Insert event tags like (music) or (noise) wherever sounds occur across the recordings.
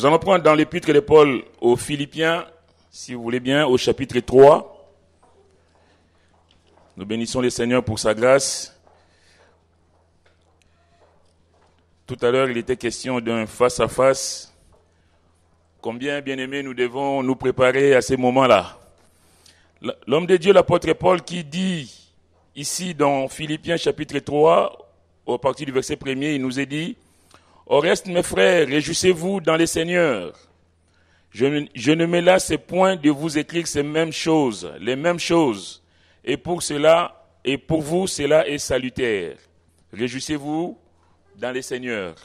Nous allons prendre dans l'épître de Paul aux Philippiens, si vous voulez bien, au chapitre 3. Nous bénissons le Seigneur pour sa grâce. Tout à l'heure, il était question d'un face-à-face. Combien, bien-aimés, nous devons nous préparer à ces moments-là. L'homme de Dieu, l'apôtre Paul, qui dit ici dans Philippiens chapitre 3, au partir du verset premier, il nous est dit, au reste, mes frères, réjouissez-vous dans les seigneurs. Je, ne, me lasse point de vous écrire ces mêmes choses, les mêmes choses. Et pour cela, et pour vous, cela est salutaire. Réjouissez-vous dans les seigneurs.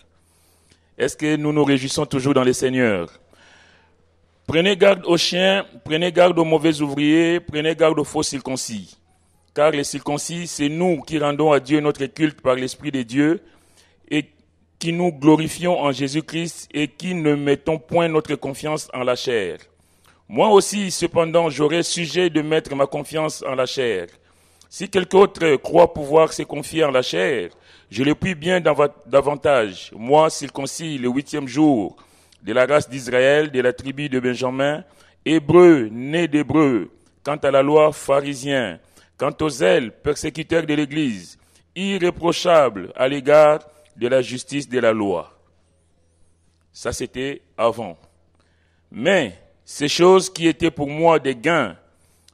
Est-ce que nous nous réjouissons toujours dans les seigneurs Prenez garde aux chiens, prenez garde aux mauvais ouvriers, prenez garde aux faux circoncis. Car les circoncis, c'est nous qui rendons à Dieu notre culte par l'Esprit de Dieu et nous glorifions en Jésus-Christ et qui ne mettons point notre confiance en la chair. Moi aussi, cependant, j'aurais sujet de mettre ma confiance en la chair. Si quelque autre croit pouvoir se confier en la chair, je le puis bien davantage. Moi, circoncis le huitième jour, de la race d'Israël, de la tribu de Benjamin, hébreu, né d'hébreu, quant à la loi, pharisien, quant aux ailes, persécuteurs de l'Église, irréprochable à l'égard de la justice de la loi. Ça, c'était avant. Mais ces choses qui étaient pour moi des gains,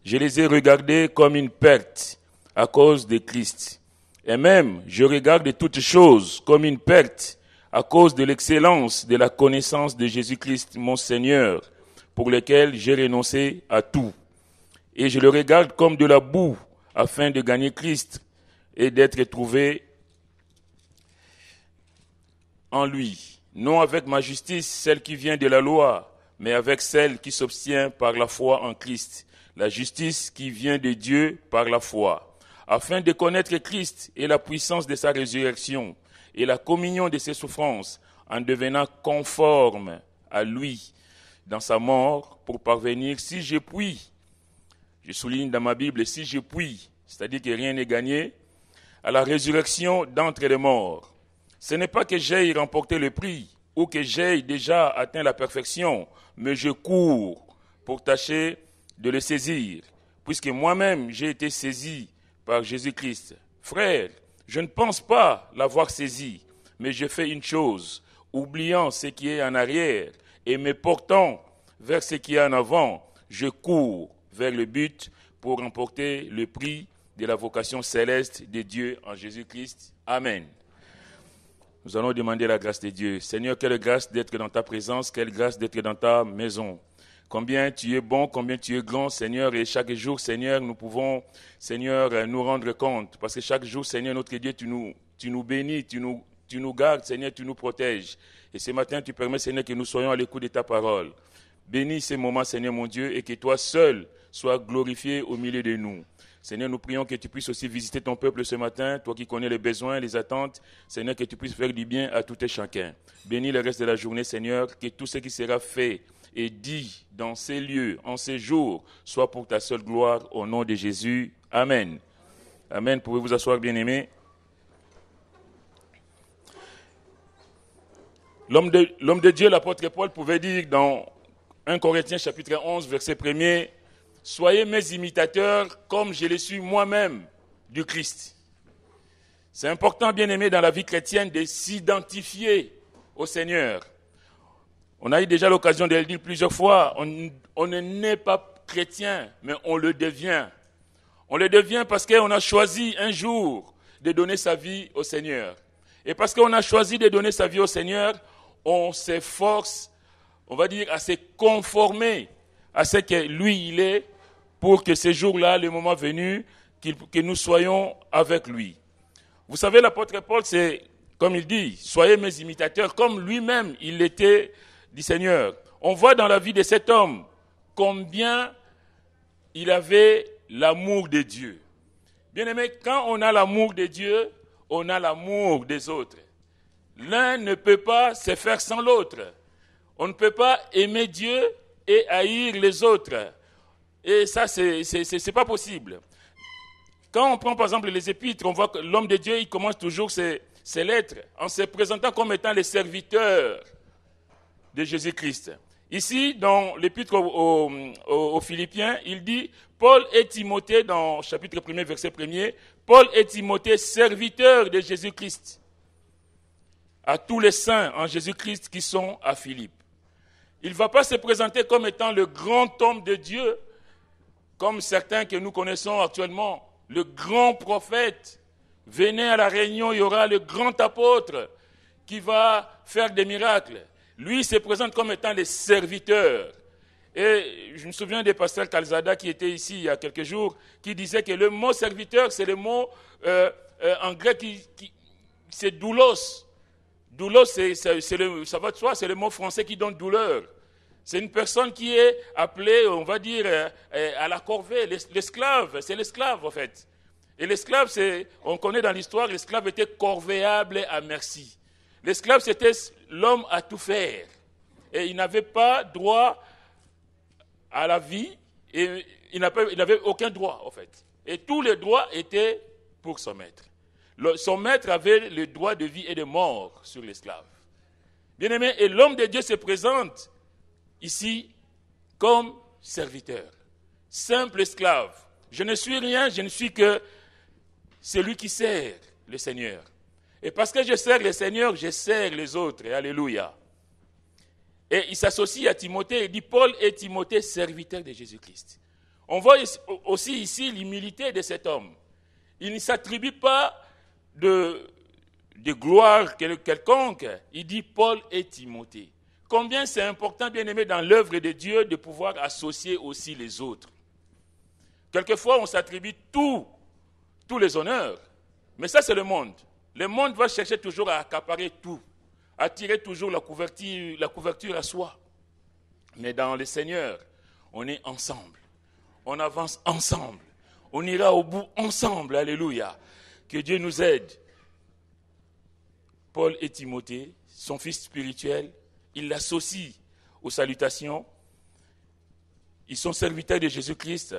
je les ai regardées comme une perte à cause de Christ. Et même, je regarde toutes choses comme une perte à cause de l'excellence de la connaissance de Jésus-Christ, mon Seigneur, pour lequel j'ai renoncé à tout. Et je le regarde comme de la boue afin de gagner Christ et d'être trouvé en lui, non avec ma justice, celle qui vient de la loi, mais avec celle qui s'obtient par la foi en Christ, la justice qui vient de Dieu par la foi, afin de connaître Christ et la puissance de sa résurrection et la communion de ses souffrances, en devenant conforme à lui dans sa mort pour parvenir, si je puis, je souligne dans ma Bible, si je puis, c'est-à-dire que rien n'est gagné, à la résurrection d'entre les morts. Ce n'est pas que j'aille remporté le prix ou que j'aie déjà atteint la perfection, mais je cours pour tâcher de le saisir, puisque moi-même j'ai été saisi par Jésus-Christ. Frère, je ne pense pas l'avoir saisi, mais je fais une chose, oubliant ce qui est en arrière et me portant vers ce qui est en avant, je cours vers le but pour remporter le prix de la vocation céleste de Dieu en Jésus-Christ. Amen. Nous allons demander la grâce de Dieu. Seigneur, quelle grâce d'être dans ta présence, quelle grâce d'être dans ta maison. Combien tu es bon, combien tu es grand, Seigneur, et chaque jour, Seigneur, nous pouvons, Seigneur, euh, nous rendre compte. Parce que chaque jour, Seigneur, notre Dieu, tu nous, bénis, tu nous, tu nous gardes, Seigneur, tu nous protèges. Et ce matin, tu permets, Seigneur, que nous soyons à l'écoute de ta parole. Bénis ces moments, Seigneur mon Dieu, et que toi seul sois glorifié au milieu de nous. Seigneur, nous prions que tu puisses aussi visiter ton peuple ce matin, toi qui connais les besoins, les attentes. Seigneur, que tu puisses faire du bien à tout et chacun. Bénis le reste de la journée, Seigneur, que tout ce qui sera fait et dit dans ces lieux, en ces jours, soit pour ta seule gloire, au nom de Jésus. Amen. Amen. Pouvez vous asseoir, bien-aimés. L'homme de, de, Dieu, l'apôtre Paul, pouvait dire dans 1 Corinthiens chapitre 11, verset 1er, Soyez mes imitateurs comme je les suis moi-même du Christ. C'est important, bien aimé, dans la vie chrétienne de s'identifier au Seigneur. On a eu déjà l'occasion de le dire plusieurs fois, on, on ne naît pas chrétien, mais on le devient. On le devient parce qu'on a choisi un jour de donner sa vie au Seigneur. Et parce qu'on a choisi de donner sa vie au Seigneur, on s'efforce, on va dire, à se conformer à ce que lui, il est, pour que ce jour-là, le moment venu, que nous soyons avec lui. Vous savez, l'apôtre Paul, c'est, comme il dit, soyez mes imitateurs, comme lui-même il l'était du Seigneur. On voit dans la vie de cet homme combien il avait l'amour de Dieu. Bien aimé, quand on a l'amour de Dieu, on a l'amour des autres. L'un ne peut pas se faire sans l'autre. On ne peut pas aimer Dieu et haïr les autres. Et ça, c'est pas possible. Quand on prend par exemple les épîtres, on voit que l'homme de Dieu, il commence toujours ses, lettres en se présentant comme étant le serviteur de Jésus-Christ. Ici, dans l'épître aux, Philippiens, il dit Paul et Timothée, dans chapitre 1 verset 1 Paul et Timothée, serviteurs de Jésus-Christ, à tous les saints en Jésus-Christ qui sont à Philippe. Il ne va pas se présenter comme étant le grand homme de Dieu, comme certains que nous connaissons actuellement, le grand prophète. Venez à la réunion, il y aura le grand apôtre qui va faire des miracles. Lui se présente comme étant le serviteur. Et je me souviens des pasteurs Calzada qui était ici il y a quelques jours, qui disait que le mot serviteur, c'est le mot euh, euh, en grec qui, c'est doulos. Doulos, ça va de soi, c'est le mot français qui donne douleur. C'est une personne qui est appelée, on va dire, euh, à la corvée, l'esclave. C'est l'esclave, en fait. Et l'esclave, c'est, on connaît dans l'histoire, l'esclave était corvéable à merci. L'esclave, c'était l'homme à tout faire. Et il n'avait pas droit à la vie, et il n'avait aucun droit, en fait. Et tous les droits étaient pour son maître. son maître avait le droit de vie et de mort sur l'esclave. Bien aimé, et l'homme de Dieu se présente ici comme serviteur, simple esclave. Je ne suis rien, je ne suis que celui qui sert le Seigneur. Et parce que je sers le Seigneur, je sers les autres. Alléluia. Et il s'associe à Timothée il dit Paul est Timothée, serviteur de Jésus-Christ. On voit aussi ici l'humilité de cet homme. Il ne s'attribue pas de, de gloire quelconque. Il dit Paul et Timothée. Combien c'est important, bien aimé, dans l'œuvre de Dieu de pouvoir associer aussi les autres. Quelquefois, on s'attribue tout, tous les honneurs. Mais ça, c'est le monde. Le monde va chercher toujours à accaparer tout, à tirer toujours la couverture, la couverture à soi. Mais dans le Seigneur, on est ensemble. On avance ensemble. On ira au bout ensemble. Alléluia. Que Dieu nous aide. Paul et Timothée, son fils spirituel, ils l'associent aux salutations. Ils sont serviteurs de Jésus-Christ.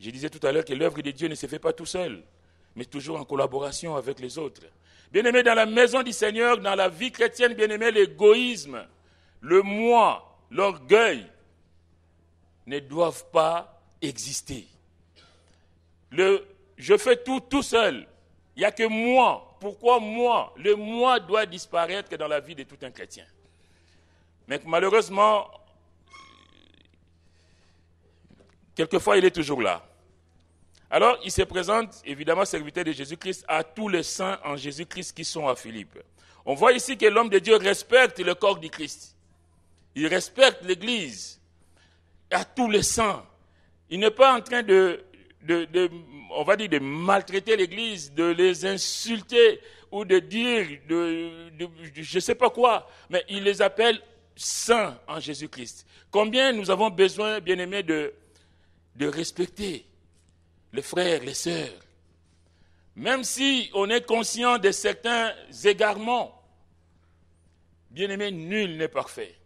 Je disais tout à l'heure que l'œuvre de Dieu ne se fait pas tout seul, mais toujours en collaboration avec les autres. Bien-aimés, dans la maison du Seigneur, dans la vie chrétienne, bien-aimés, l'égoïsme, le moi, l'orgueil ne doivent pas exister. Le je fais tout tout seul, il n'y a que moi. Pourquoi moi Le moi doit disparaître dans la vie de tout un chrétien. Mais malheureusement, quelquefois, il est toujours là. Alors, il se présente, évidemment, serviteur de Jésus-Christ à tous les saints en Jésus-Christ qui sont à Philippe. On voit ici que l'homme de Dieu respecte le corps du Christ. Il respecte l'Église à tous les saints. Il n'est pas en train de, on va dire, de maltraiter l'Église, de les insulter ou de dire, je ne sais pas quoi, mais il les appelle Saint en Jésus-Christ. Combien nous avons besoin, bien-aimés, de, de respecter les frères, les sœurs. Même si on est conscient de certains égarements, bien-aimés, nul n'est parfait.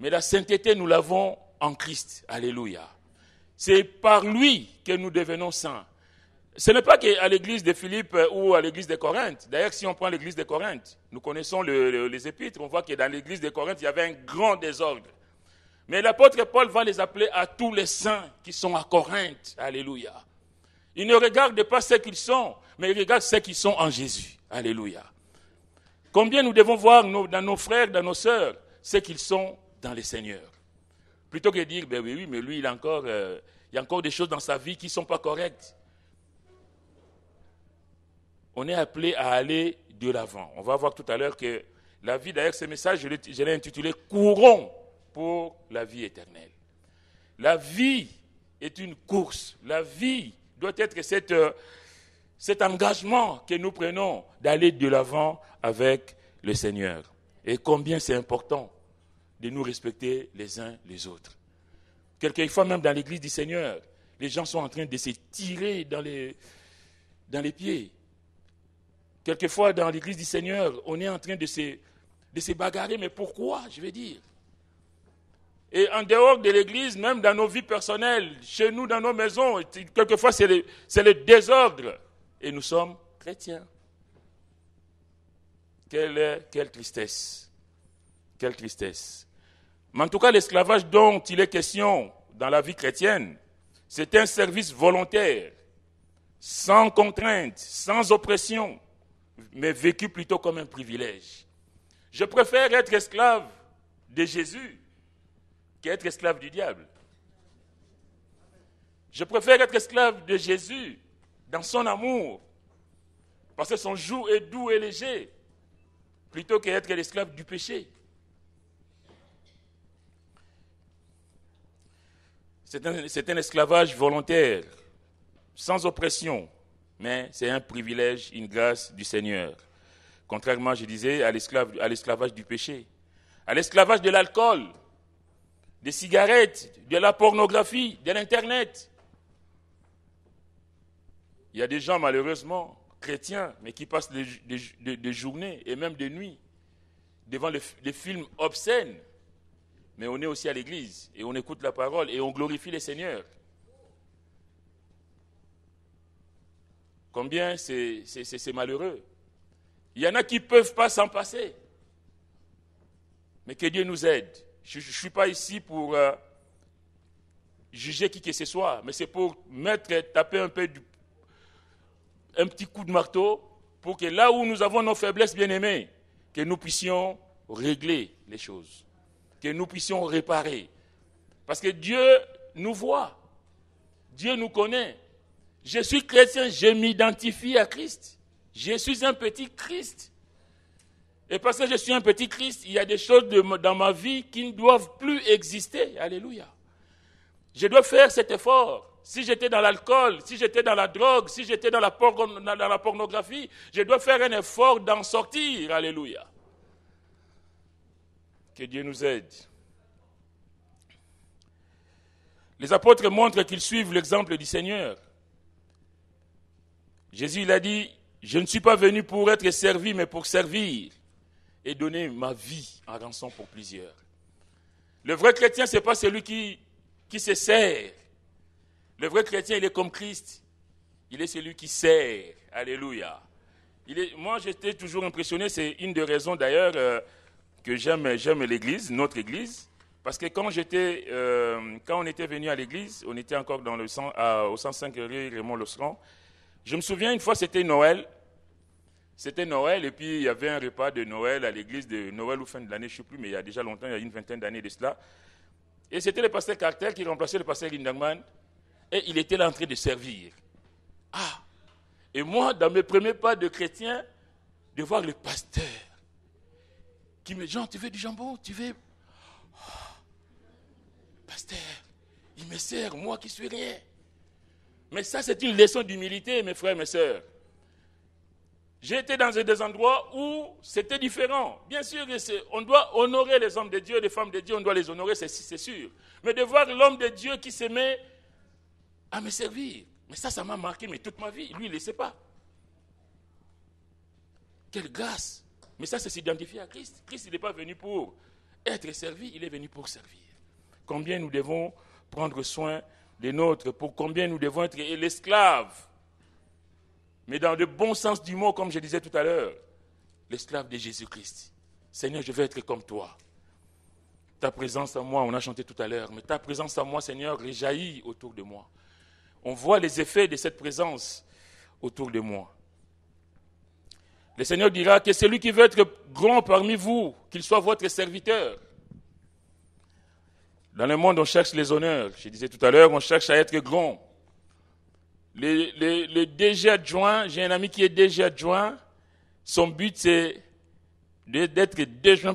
Mais la sainteté, nous l'avons en Christ. Alléluia. C'est par lui que nous devenons saints. Ce n'est pas qu'à l'église de Philippe euh, ou à l'église de Corinthe. D'ailleurs, si on prend l'église de Corinthe, nous connaissons les épîtres, on voit que dans l'église de Corinthe, il y avait un grand désordre. Mais l'apôtre Paul va les appeler à tous les saints qui sont à Corinthe. Alléluia. Il ne regarde pas ce qu'ils sont, mais il regarde ceux qui sont en Jésus. Alléluia. Combien nous devons voir dans nos frères, dans nos sœurs, ce qu'ils sont dans les Seigneurs. Plutôt que de dire, ben oui, oui, mais lui, il encore, euh, il y a encore des choses dans sa vie qui ne sont pas correctes on est appelé à aller de l'avant. On va voir tout à l'heure que la vie, d'ailleurs, ce message, je l'ai intitulé Courons pour la vie éternelle. La vie est une course. La vie doit être cette, euh, cet engagement que nous prenons d'aller de l'avant avec le Seigneur. Et combien c'est important de nous respecter les uns les autres. Quelquefois, même dans l'église du Seigneur, les gens sont en train de se tirer dans les, dans les pieds Quelquefois, dans l'église du Seigneur, on est en train de se, de bagarrer, mais pourquoi, je veux dire Et en dehors de l'église, même dans nos vies personnelles, chez nous, dans nos maisons, quelquefois, c'est le, désordre. Et nous sommes chrétiens. Quelle, quelle, tristesse. Quelle tristesse. Mais en tout cas, l'esclavage dont il est question dans la vie chrétienne, c'est un service volontaire, sans contrainte, sans oppression, mais vécu plutôt comme un privilège. Je préfère être esclave de Jésus qu'être esclave du diable. Je préfère être esclave de Jésus dans son amour, parce que son joug est doux et léger, plutôt qu'être esclave du péché. C'est un esclavage volontaire, sans oppression, mais c'est un privilège, une grâce du Seigneur. Contrairement, je disais, à l'esclavage du péché, à l'esclavage de l'alcool, des cigarettes, de la pornographie, de l'Internet. Il y a des gens, malheureusement, chrétiens, mais qui passent des, journées et même des nuits devant des films obscènes. Mais on est aussi à l'église et on écoute la parole et on glorifie le Seigneur. Combien c'est malheureux. Il y en a qui ne peuvent pas s'en passer. Mais que Dieu nous aide. Je ne suis pas ici pour euh, juger qui que ce soit, mais c'est pour mettre, taper un, peu un petit coup de marteau pour que là où nous avons nos faiblesses, bien aimées que nous puissions régler les choses, que nous puissions réparer. Parce que Dieu nous voit, Dieu nous connaît, je suis chrétien, je m'identifie à Christ. Je suis un petit Christ. Et parce que je suis un petit Christ, il y a des choses dans ma vie qui ne doivent plus exister. Alléluia. Je dois faire cet effort. Si j'étais dans l'alcool, si j'étais dans la drogue, si j'étais dans la pornographie, je dois faire un effort d'en sortir. Alléluia. Que Dieu nous aide. Les apôtres montrent qu'ils suivent l'exemple du Seigneur. Jésus, il a dit, je ne suis pas venu pour être servi, mais pour servir et donner ma vie en rançon pour plusieurs. Le vrai chrétien, ce n'est pas celui qui, qui se sert. Le vrai chrétien, il est comme Christ. Il est celui qui sert. Alléluia. moi, j'étais toujours impressionné. C'est une des raisons d'ailleurs euh, que j'aime, j'aime l'Église, notre Église. Parce que quand, j'étais, euh, quand on était venu à l'Église, on était encore dans le, au 105 rue Raymond Losseron. Je me souviens une fois, c'était Noël. C'était Noël, et puis il y avait un repas de Noël à l'église de Noël ou fin de l'année, je ne sais plus, mais il y a déjà longtemps, il y a une vingtaine d'années de cela. Et c'était le pasteur Carter qui remplaçait le pasteur Lindangman, et il était là en train de servir. Ah Et moi, dans mes premiers pas de chrétien, de voir le pasteur qui me dit Jean, tu veux du jambon Tu veux. Oh! pasteur, il me sert, moi qui suis rien. Mais ça, c'est une leçon d'humilité, mes frères, mes sœurs. J'ai été dans des endroits où c'était différent. Bien sûr, on doit honorer les hommes de Dieu, les femmes de Dieu, on doit les honorer, c'est sûr. Mais de voir l'homme de Dieu qui se met à me servir, mais ça, ça m'a marqué toute ma vie. Lui, il ne le sait pas. Quelle grâce. Mais ça, c'est s'identifier à Christ. Christ, il n'est pas venu pour être servi, il est venu pour servir. Combien nous devons prendre soin les nôtres, pour combien nous devons être l'esclave. Mais dans le bon sens du mot, comme je disais tout à l'heure, l'esclave de Jésus-Christ. Seigneur, je veux être comme toi. Ta présence en moi, on a chanté tout à l'heure, mais ta présence en moi, Seigneur, réjaillit autour de moi. On voit les effets de cette présence autour de moi. Le Seigneur dira que celui qui veut être grand parmi vous, qu'il soit votre serviteur. Dans le monde, on cherche les honneurs. Je disais tout à l'heure, on cherche à être grand. Le, DG adjoint, j'ai un ami qui est DG adjoint, son but c'est d'être DG,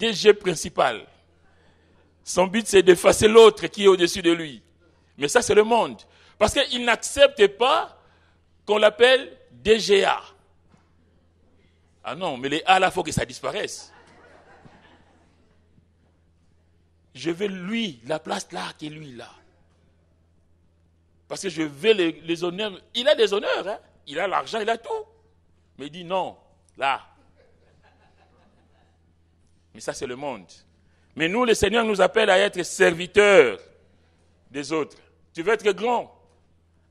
DG principal. Son but c'est d'effacer l'autre qui est au-dessus de lui. Mais ça c'est le monde. Parce qu'il n'accepte pas qu'on l'appelle DGA. Ah non, mais les A là, il faut que ça disparaisse. je veux lui, la place là, qui est lui là. Parce que je veux les, honneurs. Il a des honneurs, hein? il a l'argent, il a tout. Mais il dit non, là. Mais ça, c'est le monde. Mais nous, le Seigneur nous appelle à être serviteurs des autres. Tu veux être grand,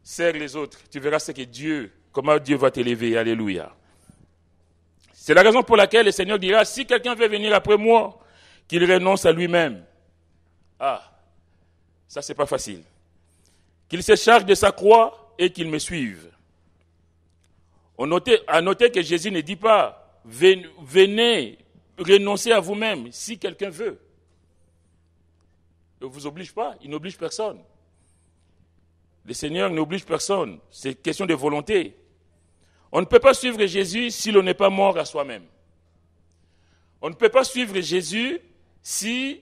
sers les autres. Tu verras ce que Dieu, comment Dieu va t'élever. Alléluia. C'est la raison pour laquelle le Seigneur dira, si quelqu'un veut venir après moi, qu'il renonce à lui-même ah, ça c'est pas facile. Qu'il se charge de sa croix et qu'il me suive. On notait, à noter que Jésus ne dit pas venez renoncer à vous-même si quelqu'un veut. Il ne vous oblige pas, il n'oblige personne. Le Seigneur n'oblige personne, c'est question de volonté. On ne peut pas suivre Jésus si l'on n'est pas mort à soi-même. On ne peut pas suivre Jésus si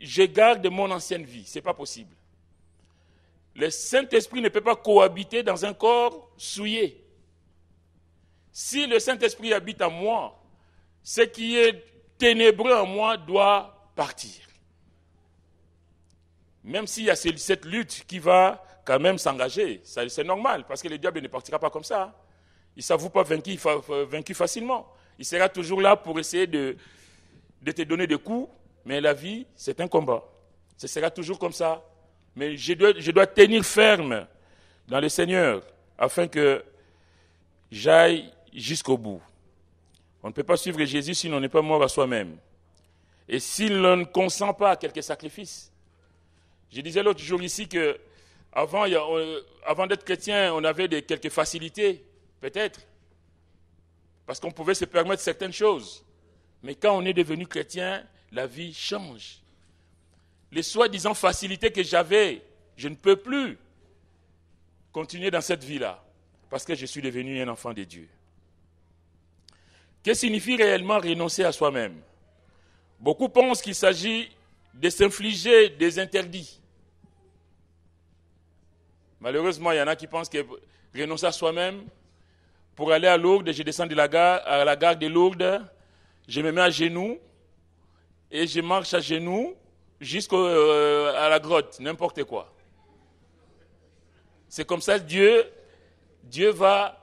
je garde mon ancienne vie. Ce n'est pas possible. Le Saint-Esprit ne peut pas cohabiter dans un corps souillé. Si le Saint-Esprit habite en moi, ce qui est ténébreux en moi doit partir. Même s'il y a cette lutte qui va quand même s'engager, c'est normal, parce que le diable ne partira pas comme ça. Il ne s'avoue pas vaincu, vaincu facilement. Il sera toujours là pour essayer de te donner des coups mais la vie, c'est un combat. Ce sera toujours comme ça. Mais je dois, tenir ferme dans le Seigneur afin que j'aille jusqu'au bout. On ne peut pas suivre Jésus si l'on n'est pas mort à soi-même. Et si l'on ne consent pas à quelques sacrifices. Je disais l'autre jour ici que avant, avant d'être chrétien, on avait des, quelques facilités, peut-être, parce qu'on pouvait se permettre certaines choses. Mais quand on est devenu chrétien, la vie change. Les soi-disant facilités que j'avais, je ne peux plus continuer dans cette vie-là parce que je suis devenu un enfant de Dieu. Que signifie réellement renoncer à soi-même Beaucoup pensent qu'il s'agit de s'infliger des interdits. Malheureusement, il y en a qui pensent que renoncer à soi-même, pour aller à Lourdes, je descends de la gare, à la gare de Lourdes, je me mets à genoux, et je marche à genoux jusqu'à euh, la grotte, n'importe quoi. C'est comme ça Dieu, Dieu va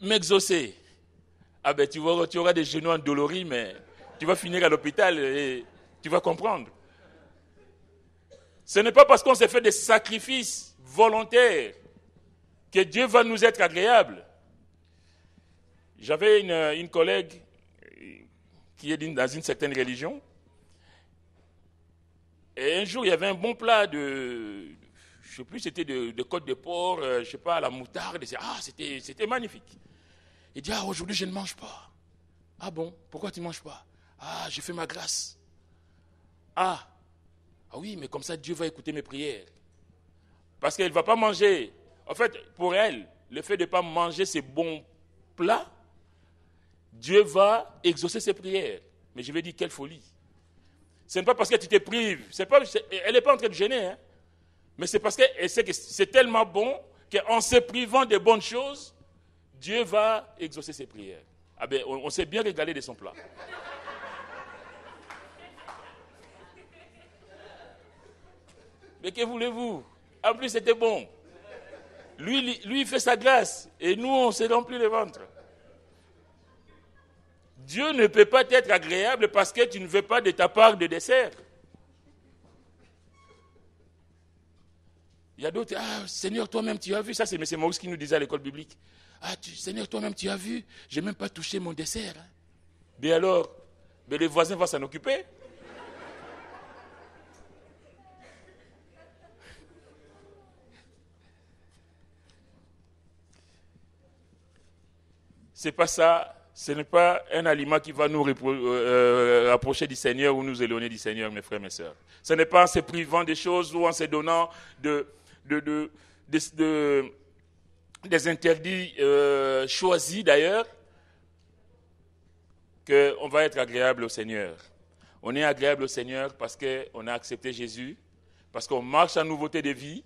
m'exaucer. Ah ben tu, vois, tu auras des genoux endoloris, mais tu vas finir à l'hôpital et tu vas comprendre. Ce n'est pas parce qu'on s'est fait des sacrifices volontaires que Dieu va nous être agréable. J'avais une collègue qui est dans une certaine religion et un jour, il y avait un bon plat de, je sais plus, c'était de, côte de porc, euh, je ne sais pas, la moutarde. Ah, c'était magnifique. Il dit, ah, aujourd'hui, je ne mange pas. Ah bon, pourquoi tu ne manges pas Ah, je fait ma grâce. Ah, ah oui, mais comme ça, Dieu va écouter mes prières. Parce qu'elle ne va pas manger. En fait, pour elle, le fait de ne pas manger ces bons plats, Dieu va exaucer ses prières. Mais je vais dire, quelle folie. Ce n'est pas parce que tu te prives. elle n'est pas en train de gêner. Hein. Mais c'est parce que c'est tellement bon qu'en se privant des bonnes choses, Dieu va exaucer ses prières. Ah ben, on, s'est bien régalé de son plat. Mais que voulez-vous En plus, c'était bon. Lui, lui, fait sa glace et nous, on s'est rempli le ventre. Dieu ne peut pas être agréable parce que tu ne veux pas de ta part de dessert. Il y a d'autres, ah Seigneur, toi-même tu as vu, ça c'est M. Maurice qui nous disait à l'école biblique. Ah Seigneur, toi-même tu as vu, je n'ai même pas touché mon dessert. Mais alors, mais les voisins vont s'en occuper. C'est pas ça ce n'est pas un aliment qui va nous euh, euh, rapprocher du Seigneur ou nous éloigner du Seigneur, mes frères, mes sœurs. Ce n'est pas en se privant des choses ou en se donnant des interdits euh, choisis d'ailleurs qu'on va être agréable au Seigneur. On est agréable au Seigneur parce qu'on a accepté Jésus, parce qu'on marche en nouveauté de vie,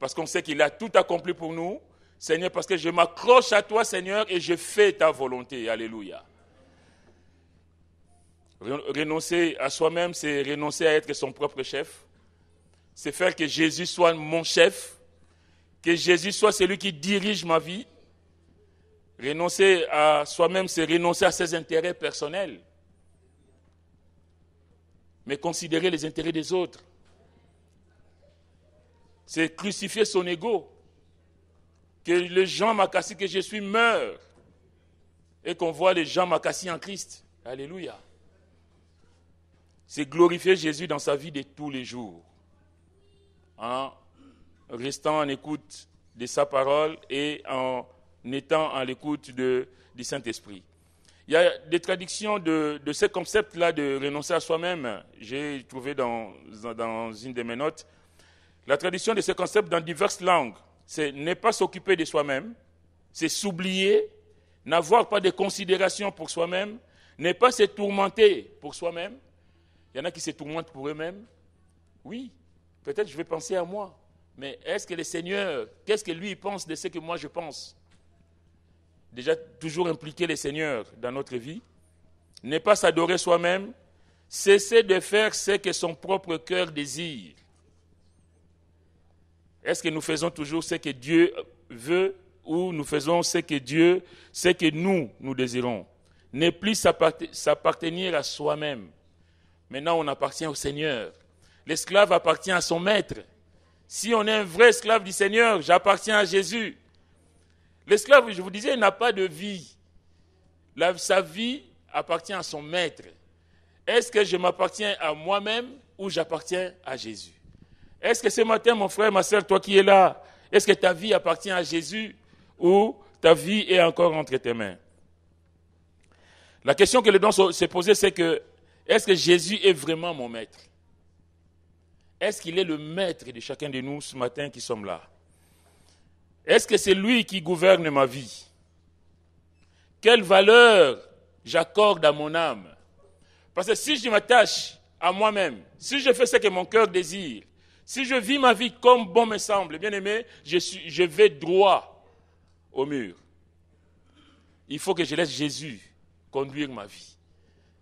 parce qu'on sait qu'il a tout accompli pour nous, Seigneur, parce que je m'accroche à toi, Seigneur, et je fais ta volonté. Alléluia. Renoncer à soi-même, c'est renoncer à être son propre chef. C'est faire que Jésus soit mon chef, que Jésus soit celui qui dirige ma vie. Renoncer à soi-même, c'est renoncer à ses intérêts personnels, mais considérer les intérêts des autres. C'est crucifier son ego que les gens Macassi que je suis meurent et qu'on voit les gens Macassi en Christ. Alléluia. C'est glorifier Jésus dans sa vie de tous les jours, en restant en écoute de sa parole et en étant à l'écoute du Saint-Esprit. Il y a des traductions de, de ce concept-là de renoncer à soi-même. J'ai trouvé dans, dans une de mes notes la traduction de ce concept dans diverses langues c'est ne pas s'occuper de soi-même, c'est s'oublier, n'avoir pas de considération pour soi-même, ne pas se tourmenter pour soi-même. Il y en a qui se tourmentent pour eux-mêmes. Oui, peut-être je vais penser à moi, mais est-ce que le Seigneur, qu'est-ce que lui pense de ce que moi je pense Déjà, toujours impliquer le Seigneur dans notre vie, ne pas s'adorer soi-même, cesser de faire ce que son propre cœur désire est-ce que nous faisons toujours ce que Dieu veut ou nous faisons ce que Dieu, ce que nous, nous désirons Ne plus s'appartenir à soi-même. Maintenant, on appartient au Seigneur. L'esclave appartient à son maître. Si on est un vrai esclave du Seigneur, j'appartiens à Jésus. L'esclave, je vous disais, n'a pas de vie. sa vie appartient à son maître. Est-ce que je m'appartiens à moi-même ou j'appartiens à Jésus est-ce que ce matin, mon frère, ma soeur, toi qui es là, est-ce que ta vie appartient à Jésus ou ta vie est encore entre tes mains La question que le don se posée, c'est que est-ce que Jésus est vraiment mon maître Est-ce qu'il est le maître de chacun de nous ce matin qui sommes là Est-ce que c'est lui qui gouverne ma vie Quelle valeur j'accorde à mon âme Parce que si je m'attache à moi-même, si je fais ce que mon cœur désire, si je vis ma vie comme bon me semble, bien aimé, je, vais droit au mur. Il faut que je laisse Jésus conduire ma vie.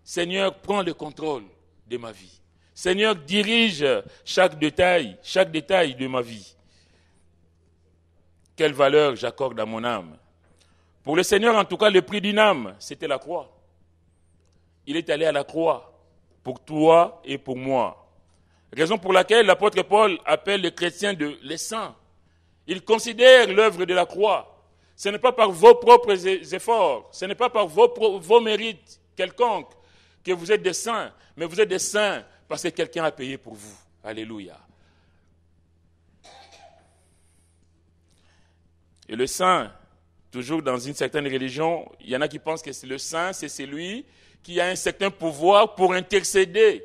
Seigneur, prends le contrôle de ma vie. Seigneur, dirige chaque détail, chaque détail de ma vie. Quelle valeur j'accorde à mon âme. Pour le Seigneur, en tout cas, le prix d'une âme, c'était la croix. Il est allé à la croix pour toi et pour moi. Raison pour laquelle l'apôtre Paul appelle les chrétiens de les saints. Il considère l'œuvre de la croix. Ce n'est pas par vos propres efforts, ce n'est pas par vos, vos mérites quelconques que vous êtes des saints, mais vous êtes des saints parce que quelqu'un a payé pour vous. Alléluia. Et le saint, toujours dans une certaine religion, il y en a qui pensent que c'est le saint, c'est celui qui a un certain pouvoir pour intercéder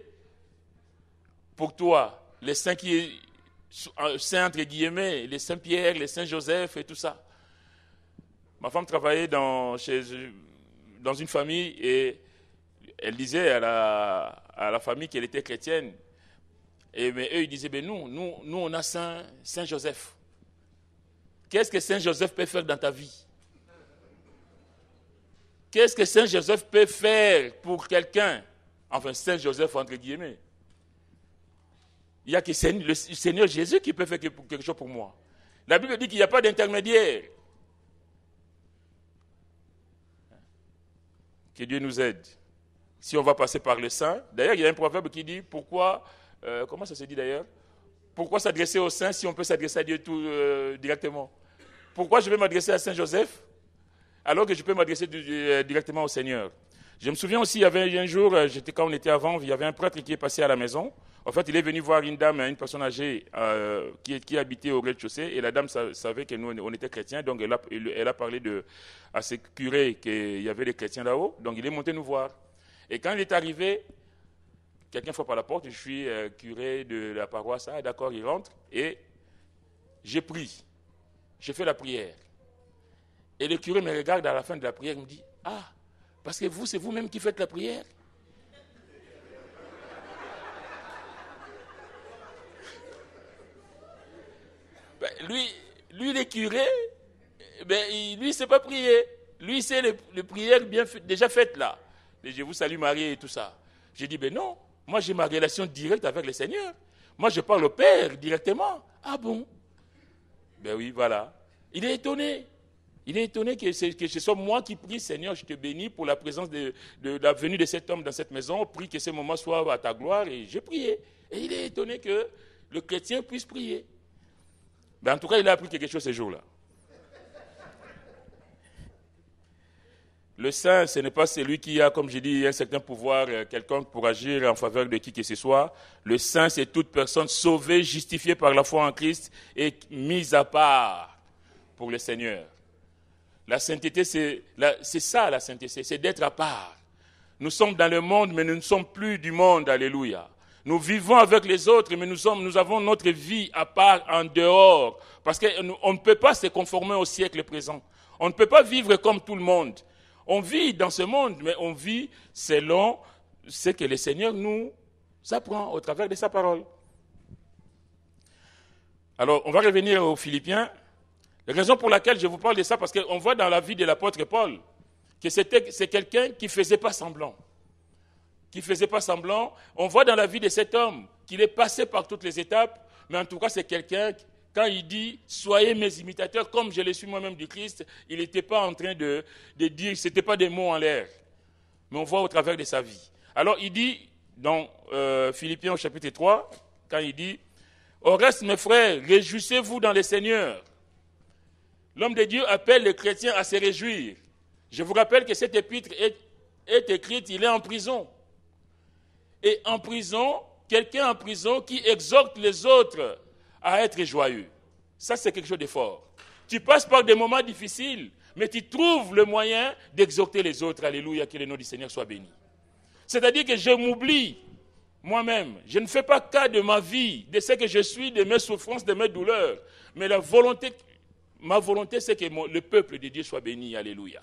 pour toi, les saints qui entre guillemets, les saints Pierre, les saints Joseph et tout ça. Ma femme travaillait dans, chez, dans une famille et elle disait à la, à la famille qu'elle était chrétienne. Et mais eux, ils disaient, ben nous, nous, nous, on a Saint, Saint Joseph. Qu'est-ce que Saint Joseph peut faire dans ta vie Qu'est-ce que Saint Joseph peut faire pour quelqu'un Enfin, Saint Joseph, entre guillemets. Il n'y a que le Seigneur Jésus qui peut faire quelque chose pour moi. La Bible dit qu'il n'y a pas d'intermédiaire. Que Dieu nous aide. Si on va passer par le saint, d'ailleurs, il y a un proverbe qui dit pourquoi, euh, comment ça se dit d'ailleurs Pourquoi s'adresser au saint si on peut s'adresser à Dieu tout euh, directement Pourquoi je vais m'adresser à Saint Joseph alors que je peux m'adresser euh, directement au Seigneur je me souviens aussi, il y avait un jour, euh, j'étais quand on était avant, il y avait un prêtre qui est passé à la maison. En fait, il est venu voir une dame, une personne âgée euh, qui, habitait au rez-de-chaussée, et la dame savait que nous, on était chrétiens, donc elle a, parlé de, à ses curés qu'il y avait des chrétiens là-haut, donc il est monté nous voir. Et quand il est arrivé, quelqu'un frappe à la porte, je suis euh, curé de la paroisse, ah, d'accord, il rentre, et j'ai pris, j'ai fait la prière. Et le curé me regarde à la fin de la prière, il me dit, ah, parce que vous, c'est vous-même qui faites la prière. Ben, lui, lui, il curé, ben, lui, il ne sait pas prier. Lui, c'est les, les, prières bien déjà faites là. je vous salue Marie et tout ça. J'ai dit, ben non, moi j'ai ma relation directe avec le Seigneur. Moi je parle au Père directement. Ah bon Ben oui, voilà. Il est étonné. Il est étonné que, ce soit moi qui prie, Seigneur, je te bénis pour la présence de, la venue de cet homme dans cette maison. Prie que ce moment soit à ta gloire. Et j'ai prié. Et il est étonné que le chrétien puisse prier. Mais ben, en tout cas, il a appris quelque chose ce jour là Le saint, ce n'est pas celui qui a, comme j'ai dit, un certain pouvoir euh, quelconque pour agir en faveur de qui que ce soit. Le saint, c'est toute personne sauvée, justifiée par la foi en Christ et mise à part pour le Seigneur. La sainteté, c'est ça la sainteté, c'est d'être à part. Nous sommes dans le monde, mais nous ne sommes plus du monde, alléluia. Nous vivons avec les autres, mais nous, avons notre vie à part en dehors. Parce qu'on ne peut pas se conformer au siècle présent. On ne peut pas vivre comme tout le monde. On vit dans ce monde, mais on vit selon ce que le Seigneur nous apprend au travers de sa parole. Alors, on va revenir aux Philippiens. La Raison pour laquelle je vous parle de ça, parce qu'on voit dans la vie de l'apôtre Paul que c'est quelqu'un qui ne faisait pas semblant. Qui faisait pas semblant. On voit dans la vie de cet homme qu'il est passé par toutes les étapes, mais en tout cas, c'est quelqu'un, quand il dit Soyez mes imitateurs, comme je le suis moi-même du Christ, il n'était pas en train de, dire, ce n'était pas des mots en l'air, mais on voit au travers de sa vie. Alors, il dit dans euh, Philippiens au chapitre 3, quand il dit Au reste, mes frères, réjouissez-vous dans le Seigneur. L'homme de Dieu appelle les chrétiens à se réjouir. Je vous rappelle que cette épître est, est écrite, il est en prison. Et en prison, quelqu'un en prison qui exhorte les autres à être joyeux. Ça, c'est quelque chose de fort. Tu passes par des moments difficiles, mais tu trouves le moyen d'exhorter les autres. Alléluia, que le nom du Seigneur soit béni. C'est-à-dire que je m'oublie moi-même. Je ne fais pas cas de ma vie, de ce que je suis, de mes souffrances, de mes douleurs. Mais la volonté Ma volonté, c'est que le peuple de Dieu soit béni. Alléluia.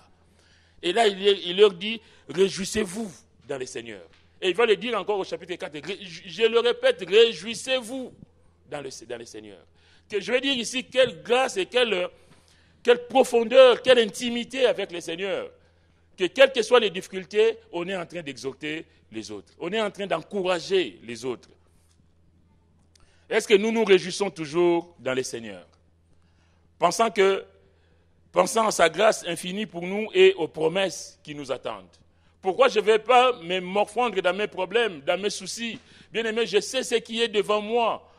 Et là, il, leur dit, réjouissez-vous dans le Seigneur. Et il va le dire encore au chapitre 4, je le répète, réjouissez-vous dans le, dans Seigneur. Que je veux dire ici, quelle grâce et quelle, quelle profondeur, quelle intimité avec le Seigneur. Que quelles que soient les difficultés, on est en train d'exhorter les autres. On est en train d'encourager les autres. Est-ce que nous nous réjouissons toujours dans le Seigneur pensant, que, pensant à sa grâce infinie pour nous et aux promesses qui nous attendent. Pourquoi je ne vais pas me morfondre dans mes problèmes, dans mes soucis Bien-aimé, je sais ce qui est devant moi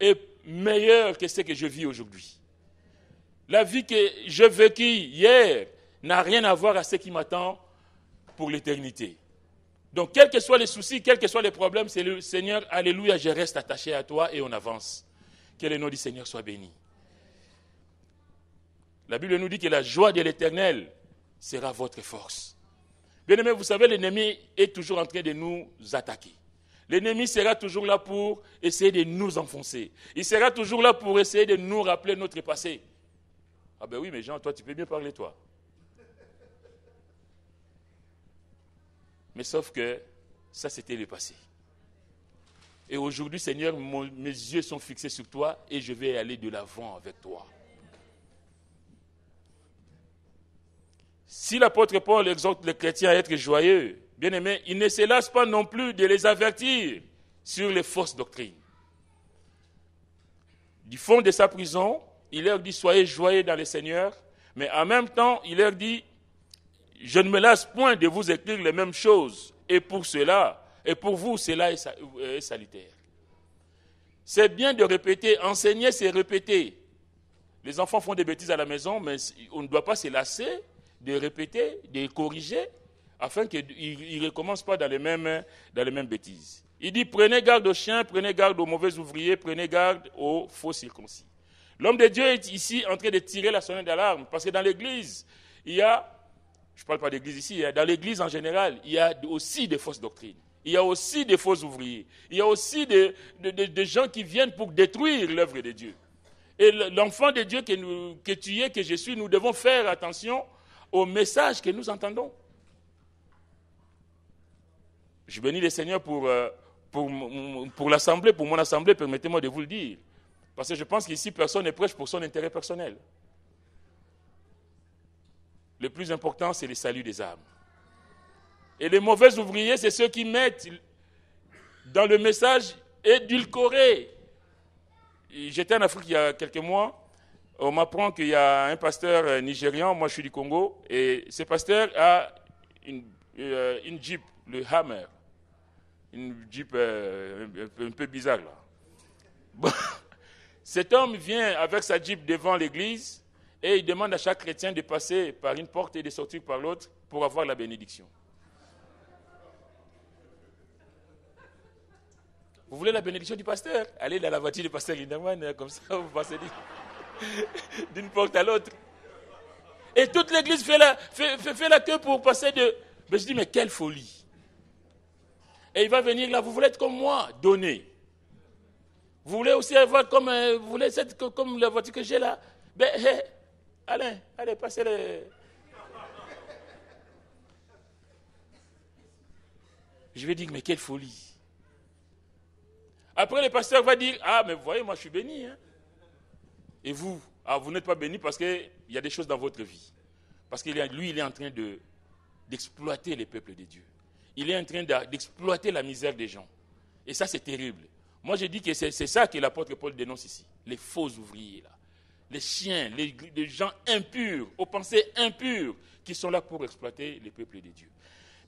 est meilleur que ce que je vis aujourd'hui. La vie que j'ai vécue hier n'a rien à voir à ce qui m'attend pour l'éternité. Donc, quels que soient les soucis, quels que soient les problèmes, c'est le Seigneur, Alléluia, je reste attaché à toi et on avance. Que le nom du Seigneur soit béni. La Bible nous dit que la joie de l'éternel sera votre force. Bien aimé, vous savez, l'ennemi est toujours en train de nous attaquer. L'ennemi sera toujours là pour essayer de nous enfoncer. Il sera toujours là pour essayer de nous rappeler notre passé. Ah ben oui, mais Jean, toi, tu peux bien parler, toi. Mais sauf que ça, c'était le passé. Et aujourd'hui, Seigneur, mes yeux sont fixés sur toi et je vais aller de l'avant avec toi. Si l'apôtre Paul exhorte les chrétiens à être joyeux, bien aimé, il ne se lasse pas non plus de les avertir sur les fausses doctrines. Du fond de sa prison, il leur dit Soyez joyeux dans le Seigneur, mais en même temps, il leur dit Je ne me lasse point de vous écrire les mêmes choses, et pour cela, et pour vous, cela est euh, salutaire. C'est bien de répéter, enseigner, c'est répéter. Les enfants font des bêtises à la maison, mais on ne doit pas se lasser de répéter, de corriger, afin qu'il ne recommence pas dans les, mêmes, dans les mêmes bêtises. Il dit, prenez garde aux chiens, prenez garde aux mauvais ouvriers, prenez garde aux faux circoncis. L'homme de Dieu est ici en train de tirer la sonnette d'alarme, parce que dans l'Église, il y a, je ne parle pas d'Église ici, hein, dans l'Église en général, il y a aussi des fausses doctrines. Il y a aussi des faux ouvriers. Il y a aussi des, gens qui viennent pour détruire l'œuvre de Dieu. Et l'enfant de Dieu que, tu es, que je suis, nous devons faire attention au message que nous entendons. Je bénis le Seigneur pour, euh, pour, pour l'assemblée, pour mon assemblée, permettez-moi de vous le dire. Parce que je pense qu'ici, personne ne prêche pour son intérêt personnel. Le plus important, c'est le salut des âmes. Et les mauvais ouvriers, c'est ceux qui mettent dans le message édulcoré. J'étais en Afrique il y a quelques mois, euh, on m'apprend qu'il y a un pasteur euh, nigérian, moi je suis du Congo, et ce pasteur a une, euh, Jeep, le Hammer. Une Jeep un peu bizarre là. (laughs) Cet homme vient avec sa Jeep devant l'église et il demande à chaque chrétien de passer par une porte et de sortir par l'autre pour avoir la bénédiction. Vous voulez la bénédiction du pasteur Allez dans la voiture du pasteur Lindaman, comme ça vous passez. (laughs) d'une porte à l'autre. Et toute l'église fait la, fait, la queue pour passer de. Mais je dis, mais quelle folie. Et il va venir là, vous voulez être comme moi, donner. Vous voulez aussi avoir comme, euh, vous voulez comme, la voiture que j'ai là. Ben, allez, allez, passez le. Je vais dire, mais quelle folie. Après, le pasteur va dire, ah, mais vous voyez, moi je suis béni. Hein. Et vous, ah, vous n'êtes pas béni parce qu'il y a des choses dans votre vie. Parce que lui, il est en train d'exploiter les peuples de Dieu. Il est en train d'exploiter la misère des gens. Et ça, c'est terrible. Moi, je dis que c'est ça que l'apôtre Paul dénonce ici. Les faux ouvriers, là. Les chiens, les, les, gens impurs, aux pensées impures, qui sont là pour exploiter les peuples de Dieu.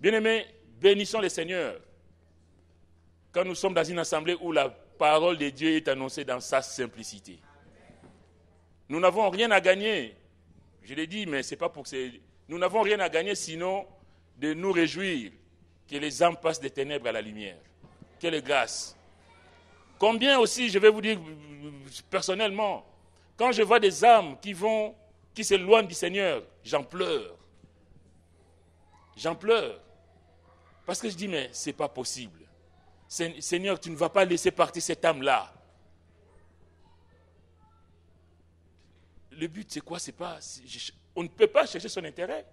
Bien-aimés, bénissons le Seigneur. Quand nous sommes dans une assemblée où la parole de Dieu est annoncée dans sa simplicité. Nous n'avons rien à gagner. Je l'ai dit, mais c'est pas pour que Nous n'avons rien à gagner sinon de nous réjouir que les âmes passent des ténèbres à la lumière. Quelle grâce. Combien aussi, je vais vous dire personnellement, quand je vois des âmes qui vont, qui s'éloignent du Seigneur, j'en pleure. J'en pleure. Parce que je dis, mais ce n'est pas possible. Seigneur, tu ne vas pas laisser partir cette âme-là. le but, c'est quoi C'est pas. On ne peut pas chercher son intérêt.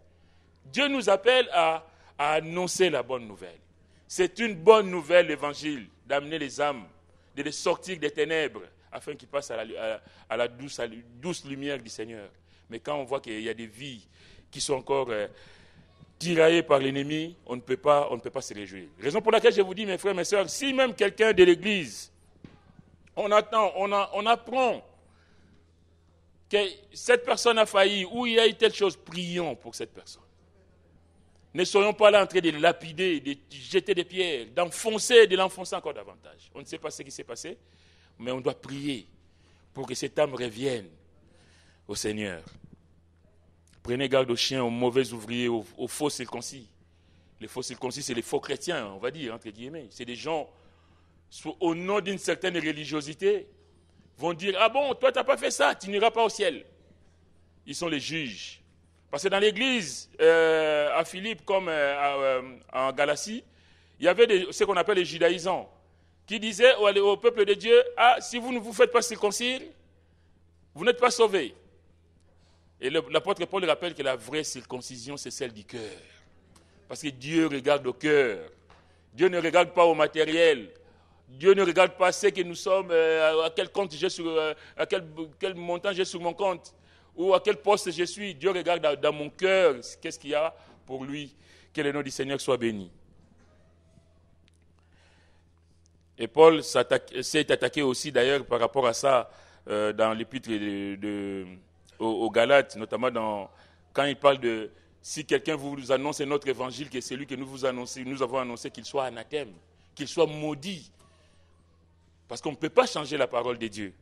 Dieu nous appelle à, annoncer la bonne nouvelle. C'est une bonne nouvelle, l'évangile, d'amener les âmes, de les sortir des ténèbres, afin qu'ils passent à la, à, la douce, douce lumière du Seigneur. Mais quand on voit qu'il y a des vies qui sont encore euh, tiraillées par l'ennemi, on ne peut pas, on ne peut pas se réjouir. Raison pour laquelle je vous dis, mes frères, mes sœurs, si même quelqu'un de l'Église, on attend, on, on apprend que cette personne a failli ou il y a eu telle chose, prions pour cette personne. Ne soyons pas là en train de lapider, de jeter des pierres, d'enfoncer, de l'enfoncer encore davantage. On ne sait pas ce qui s'est passé, mais on doit prier pour que cette âme revienne au Seigneur. Prenez garde aux chiens, aux mauvais ouvriers, aux, aux faux circoncis. Les faux circoncis, c'est les faux chrétiens, on va dire, entre guillemets. C'est des gens, au nom d'une certaine religiosité, vont dire Ah bon, toi, tu n'as pas fait ça, tu n'iras pas au ciel. Ils sont les juges. Parce que dans l'église, euh, à Philippe comme euh, euh, en Galatie, il y avait des, ce qu'on appelle les judaïsants qui disaient au, au, peuple de Dieu Ah, si vous ne vous faites pas circoncire, vous n'êtes pas sauvés. Et l'apôtre Paul rappelle que la vraie circoncision, c'est celle du cœur. Parce que Dieu regarde au cœur. Dieu ne regarde pas au matériel. Dieu ne regarde pas ce que nous sommes, euh, à quel compte j'ai sur, euh, à quel, quel montant j'ai sur mon compte, ou à quel poste je suis. Dieu regarde dans, mon cœur qu'est-ce qu'il y a pour lui. Que le nom du Seigneur soit béni. Et Paul s'est attaqué, aussi d'ailleurs par rapport à ça euh, dans l'épître de, aux, Galates, notamment dans, quand il parle de si quelqu'un vous annonce notre évangile, que c'est lui que nous vous annonçons, nous avons annoncé qu'il soit anathème, qu'il soit maudit. Parce qu'on ne peut pas changer la parole de Dieu.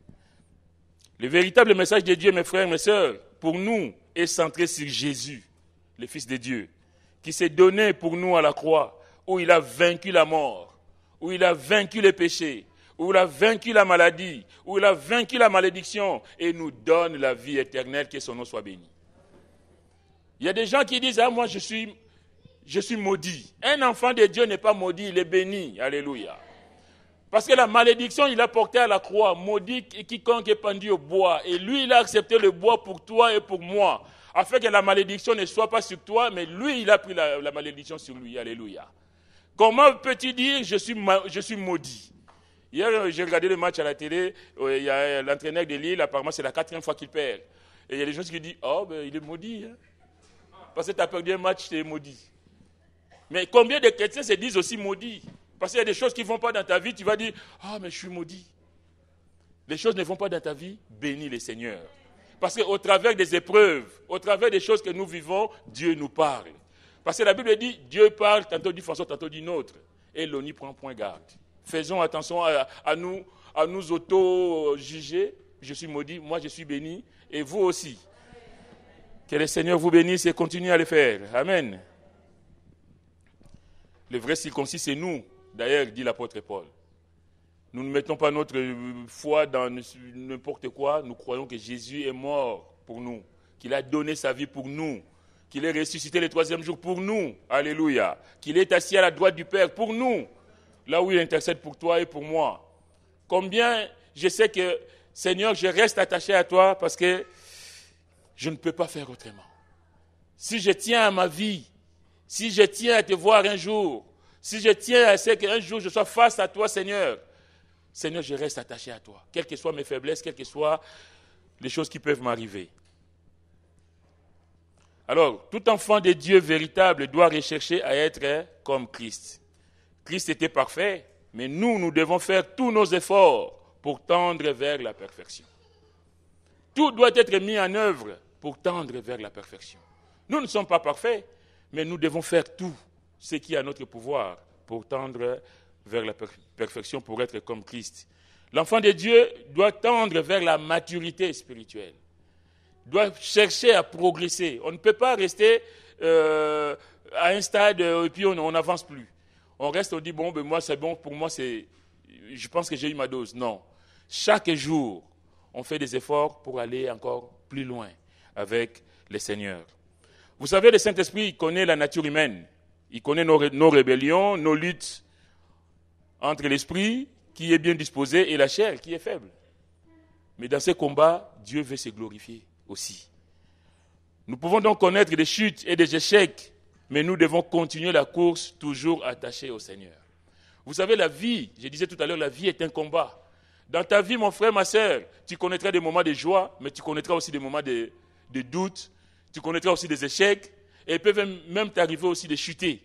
Le véritable message de Dieu, mes frères, et mes sœurs, pour nous, est centré sur Jésus, le Fils de Dieu, qui s'est donné pour nous à la croix, où il a vaincu la mort, où il a vaincu les péchés, où il a vaincu la maladie, où il a vaincu la malédiction, et nous donne la vie éternelle, que son nom soit béni. Il y a des gens qui disent, ah moi je suis, je suis maudit. Un enfant de Dieu n'est pas maudit, il est béni. Alléluia. Parce que la malédiction, il a porté à la croix, maudit quiconque est pendu au bois. Et lui, il a accepté le bois pour toi et pour moi, afin que la malédiction ne soit pas sur toi, mais lui, il a pris la, malédiction sur lui. Alléluia. Comment peux-tu dire, je suis, je suis maudit Hier, j'ai regardé le match à la télé, il y a l'entraîneur de Lille, apparemment c'est la quatrième fois qu'il perd. Et il y a des gens qui disent, oh, ben, il est maudit. Hein. Parce que tu as perdu un match, tu es maudit. Mais combien de chrétiens se disent aussi maudits parce qu'il y a des choses qui ne vont pas dans ta vie, tu vas dire, ah, mais je suis maudit. Les choses ne vont pas dans ta vie, bénis le Seigneur. Parce qu'au travers des épreuves, au travers des choses que nous vivons, Dieu nous parle. Parce que la Bible dit, Dieu parle, tantôt d'une façon, tantôt d'une autre. Et l'on n'y prend point garde. Faisons attention à, nous, à nous auto-juger. Je suis maudit, moi je suis béni, et vous aussi. Que le Seigneur vous bénisse et continue à le faire. Amen. Le vrai circoncis, c'est nous. D'ailleurs, dit l'apôtre Paul, nous ne mettons pas notre euh, foi dans n'importe quoi, nous croyons que Jésus est mort pour nous, qu'il a donné sa vie pour nous, qu'il est ressuscité le troisième jour pour nous, alléluia, qu'il est assis à la droite du Père pour nous, là où il intercède pour toi et pour moi. Combien je sais que, Seigneur, je reste attaché à toi parce que je ne peux pas faire autrement. Si je tiens à ma vie, si je tiens à te voir un jour, si je tiens à ce qu'un jour je sois face à toi, Seigneur, Seigneur, je reste attaché à toi, quelles que soient mes faiblesses, quelles que soient les choses qui peuvent m'arriver. Alors, tout enfant de Dieu véritable doit rechercher à être comme Christ. Christ était parfait, mais nous, nous devons faire tous nos efforts pour tendre vers la perfection. Tout doit être mis en œuvre pour tendre vers la perfection. Nous ne sommes pas parfaits, mais nous devons faire tout ce qui a notre pouvoir pour tendre vers la perfection, pour être comme Christ. L'enfant de Dieu doit tendre vers la maturité spirituelle, doit chercher à progresser. On ne peut pas rester euh, à un stade euh, et puis on n'avance plus. On reste, on dit, bon, ben moi c'est bon, pour moi c'est... Je pense que j'ai eu ma dose. Non. Chaque jour, on fait des efforts pour aller encore plus loin avec le Seigneur. Vous savez, le Saint-Esprit connaît la nature humaine. Il connaît nos, rébellions, nos luttes entre l'esprit qui est bien disposé et la chair qui est faible. Mais dans ces combats, Dieu veut se glorifier aussi. Nous pouvons donc connaître des chutes et des échecs, mais nous devons continuer la course toujours attachés au Seigneur. Vous savez, la vie, je disais tout à l'heure, la vie est un combat. Dans ta vie, mon frère, ma soeur, tu connaîtras des moments de joie, mais tu connaîtras aussi des moments de, de doute, tu connaîtras aussi des échecs, et peuvent même t'arriver aussi de chuter.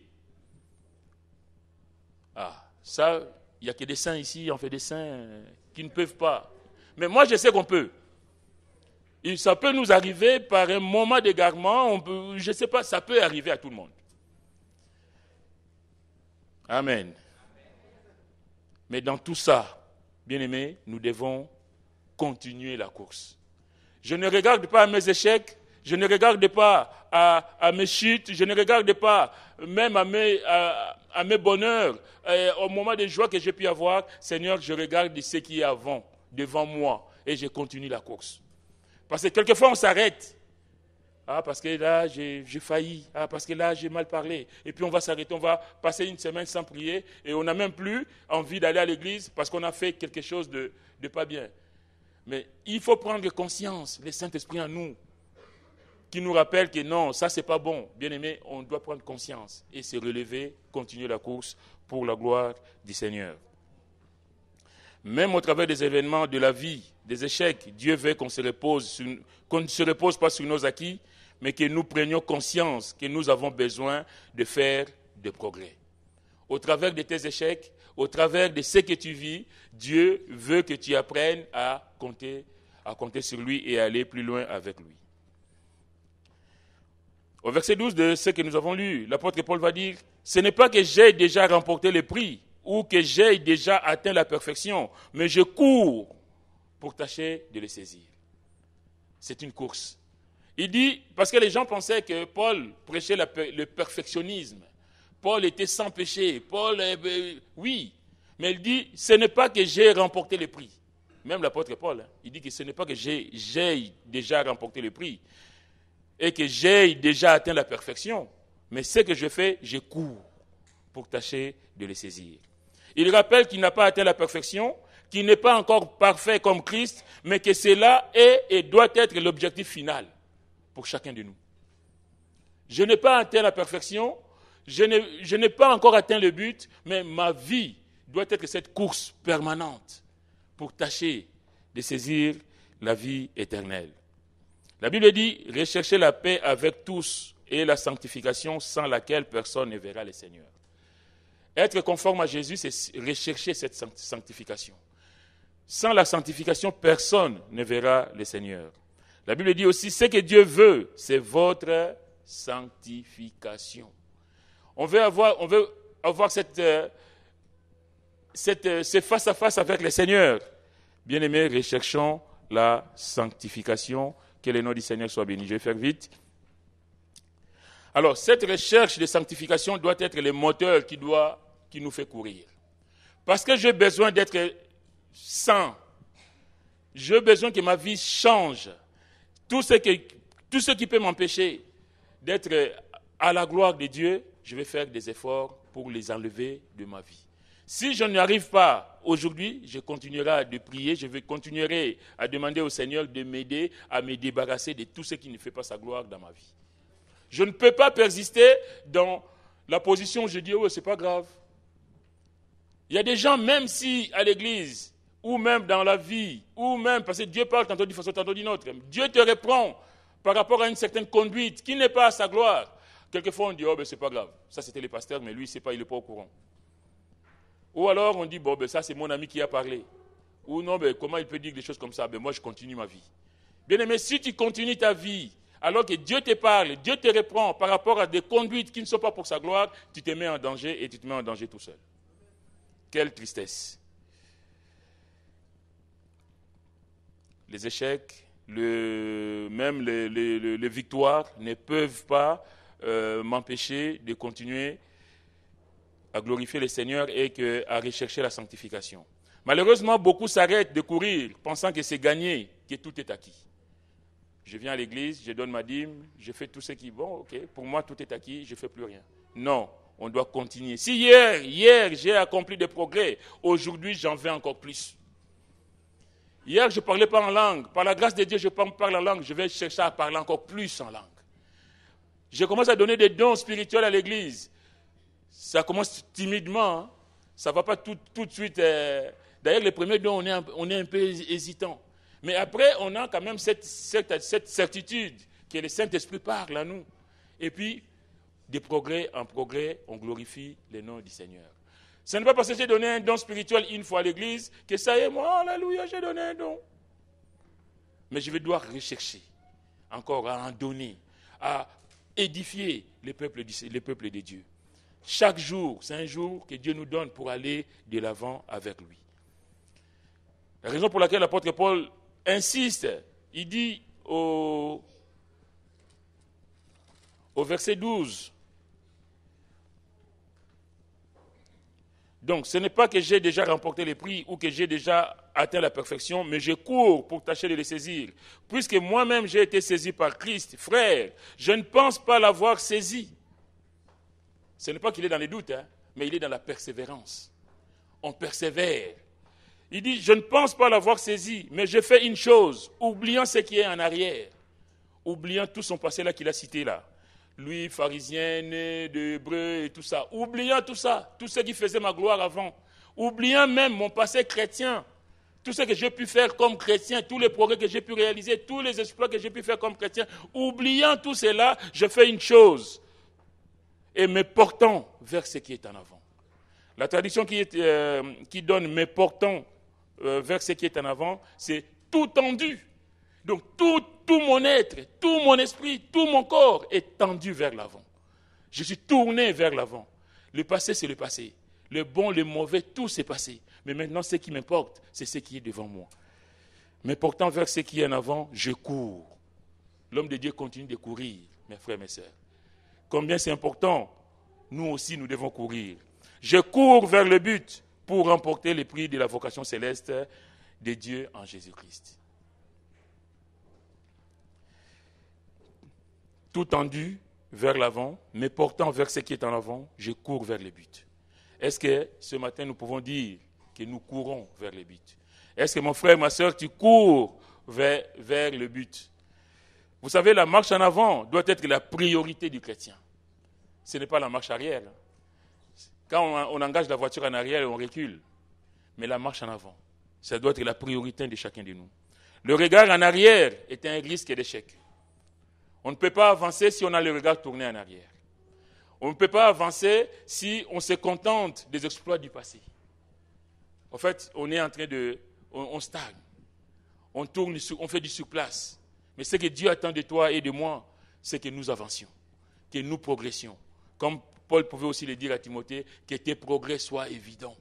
Ah, ça, il n'y a que des saints ici, on fait des saints euh, qui ne peuvent pas. Mais moi, je sais qu'on peut. ça peut nous arriver par un moment d'égarement, je ne sais pas, ça peut arriver à tout le monde. Amen. Mais dans tout ça, bien-aimés, nous devons continuer la course. Je ne regarde pas mes échecs je ne regarde pas euh, à, mes chutes, je ne regarde pas même à mes, euh, bonheurs, euh, au moment de joie que j'ai pu avoir. Seigneur, je regarde ce qui est avant, devant moi, et je continue la course. Parce que quelquefois, on s'arrête. Ah, parce que là, j'ai failli. Ah, parce que là, j'ai mal parlé. Et puis, on va s'arrêter. On va passer une semaine sans prier. Et on n'a même plus envie d'aller à l'église parce qu'on a fait quelque chose de, de pas bien. Mais il faut prendre conscience, le Saint-Esprit en nous, qui nous rappelle que non, ça c'est pas bon. Bien aimé, on doit prendre conscience et se relever, continuer la course pour la gloire du Seigneur. Même au travers des événements de la vie, des échecs, Dieu veut qu'on se repose, qu'on ne se repose pas sur nos acquis, mais que nous prenions conscience que nous avons besoin de faire des progrès. Au travers de tes échecs, au travers de ce que tu vis, Dieu veut que tu apprennes à compter, à compter sur lui et à aller plus loin avec lui. Au verset 12 de ce que nous avons lu, l'apôtre Paul va dire, ce n'est pas que j'ai déjà remporté le prix ou que j'ai déjà atteint la perfection, mais je cours pour tâcher de le saisir. C'est une course. Il dit, parce que les gens pensaient que Paul prêchait le perfectionnisme. Paul était sans péché. Paul, euh, euh, oui. Mais il dit, ce n'est pas que j'ai remporté le prix. Même l'apôtre Paul, hein, il dit que ce n'est pas que j'ai déjà remporté le prix, et que j'ai déjà atteint la perfection. Mais ce que je fais, je cours pour tâcher de le saisir. Il rappelle qu'il n'a pas atteint la perfection, qu'il n'est pas encore parfait comme Christ, mais que cela est et doit être l'objectif final pour chacun de nous. Je n'ai pas atteint la perfection, je n'ai pas encore atteint le but, mais ma vie doit être cette course permanente pour tâcher de saisir la vie éternelle. La Bible dit, recherchez la paix avec tous et la sanctification sans laquelle personne ne verra le Seigneur. Être conforme à Jésus, c'est rechercher cette sanctification. Sans la sanctification, personne ne verra le Seigneur. La Bible dit aussi, ce que Dieu veut, c'est votre sanctification. On veut avoir, cette, euh, euh, ce face-à-face -face avec le Seigneur. Bien-aimés, recherchons la sanctification que le nom du Seigneur soit béni. Je vais faire vite. Alors, cette recherche de sanctification doit être le moteur qui, doit, qui nous fait courir. Parce que j'ai besoin d'être saint. J'ai besoin que ma vie change. Tout ce, tout ce qui peut m'empêcher d'être à la gloire de Dieu, je vais faire des efforts pour les enlever de ma vie. Si je n'y arrive pas aujourd'hui, je continuerai de prier, je vais à demander au Seigneur de m'aider à me débarrasser de tout ce qui ne fait pas sa gloire dans ma vie. Je ne peux pas persister dans la position où je dis, oh, c'est pas grave. Il y a des gens, même si à l'église, ou même dans la vie, ou même, parce que Dieu parle tantôt d'une façon, tantôt d'une autre, Dieu te reprend par rapport à une certaine conduite qui n'est pas à sa gloire. Quelquefois, on dit, oh, ben, c'est pas grave. Ça, c'était les pasteurs, mais lui, c'est pas, il n'est pas au courant. Ou alors on dit, bon, ben ça c'est mon ami qui a parlé. Ou non, ben, comment il peut dire des choses comme ça Ben moi je continue ma vie. Bien aimé, si tu continues ta vie, alors que Dieu te parle, Dieu te reprend par rapport à des conduites qui ne sont pas pour sa gloire, tu te mets en danger et tu te mets en danger tout seul. Quelle tristesse. Les échecs, même les, victoires ne peuvent pas euh, m'empêcher de continuer à glorifier le Seigneur et à rechercher la sanctification. Malheureusement, beaucoup s'arrêtent de courir pensant que c'est gagné, que tout est acquis. Je viens à l'église, je donne ma dîme, je fais tout ce qui est bon, ok, pour moi tout est acquis, je ne fais plus rien. Non, on doit continuer. Si hier, hier, j'ai accompli des progrès, aujourd'hui, j'en vais encore plus. Hier, je ne parlais pas en langue. Par la grâce de Dieu, je parle, parle en langue. Je vais chercher à parler encore plus en langue. Je commence à donner des dons spirituels à l'Église. Ça commence timidement, hein. ça ne va pas tout, de suite. Euh. D'ailleurs, les premiers dons, on est, un, on peu hésitant. Mais après, on a quand même cette, cette, certitude que le Saint-Esprit parle à nous. Et puis, de progrès en progrès, on glorifie le nom du Seigneur. Ce n'est pas parce que j'ai donné un don spirituel une fois à l'Église que ça y est, moi, alléluia, j'ai donné un don. Mais je vais devoir rechercher encore à en donner, à édifier les peuples, les peuples de Dieu. Chaque jour, c'est un jour que Dieu nous donne pour aller de l'avant avec lui. La raison pour laquelle l'apôtre Paul insiste, il dit au, au verset 12, Donc, ce n'est pas que j'ai déjà remporté les prix ou que j'ai déjà atteint la perfection, mais je cours pour tâcher de les saisir. Puisque moi-même j'ai été saisi par Christ, frère, je ne pense pas l'avoir saisi. Ce n'est pas qu'il est dans les doutes, hein, mais il est dans la persévérance. On persévère. Il dit, je ne pense pas l'avoir saisi, mais je fais une chose, oubliant ce qui est en arrière, oubliant tout son passé là qu'il a cité là. Lui, pharisien, né d'Hébreu et tout ça. Oubliant tout ça, tout ce qui faisait ma gloire avant. Oubliant même mon passé chrétien, tout ce que j'ai pu faire comme chrétien, tous les progrès que j'ai pu réaliser, tous les exploits que j'ai pu faire comme chrétien. Oubliant tout cela, je fais une chose et me portant vers ce qui est en avant. La tradition qui, euh, donne me portant euh, vers ce qui est en avant, c'est tout tendu. Donc tout, mon être, tout mon esprit, tout mon corps est tendu vers l'avant. Je suis tourné vers l'avant. Le passé, c'est le passé. Le bon, le mauvais, tout s'est passé. Mais maintenant, ce qui m'importe, c'est ce qui est devant moi. Mais portant vers ce qui est en avant, je cours. L'homme de Dieu continue de courir, mes frères, mes sœurs. Combien c'est important Nous aussi, nous devons courir. Je cours vers le but pour remporter les prix de la vocation céleste de Dieu en Jésus-Christ. Tout tendu vers l'avant, mais portant vers ce qui est en avant, je cours vers le but. Est-ce que ce matin nous pouvons dire que nous courons vers le but Est-ce que mon frère, ma soeur, tu cours vers, vers le but vous savez, la marche en avant doit être la priorité du chrétien. Ce n'est pas la marche arrière. Quand on, engage la voiture en arrière on recule, mais la marche en avant, ça doit être la priorité de chacun de nous. Le regard en arrière est un risque d'échec. On ne peut pas avancer si on a le regard tourné en arrière. On ne peut pas avancer si on se contente des exploits du passé. En fait, on est en train de... On, stagne. On tourne, on fait du surplace. Mais ce que Dieu attend de toi et de moi, c'est que nous avancions, que nous progressions. Comme Paul pouvait aussi le dire à Timothée, que tes progrès soient évidents.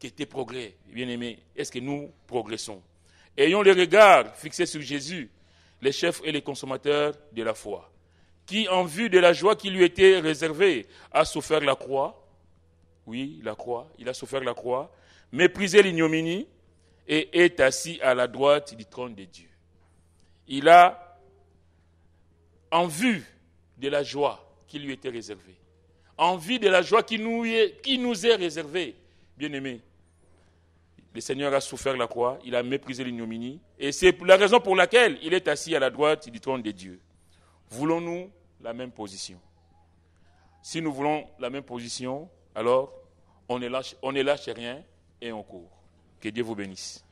Que tes progrès, bien-aimés, est-ce que nous progressons Ayons le regard fixé sur Jésus, les chefs et les consommateurs de la foi, qui, en vue de la joie qui lui était réservée, a souffert la croix. Oui, la croix, il a souffert la croix, méprisé l'ignominie et est assis à la droite du trône de Dieu il a en vue de la joie qui lui était réservée, en vue de la joie qui nous est, qui nous est réservée. Bien-aimés, le Seigneur a souffert la croix, il a méprisé l'ignominie, et c'est la raison pour laquelle il est assis à la droite du trône de Dieu. Voulons-nous la même position Si nous voulons la même position, alors on on ne lâche rien et on court. Que Dieu vous bénisse.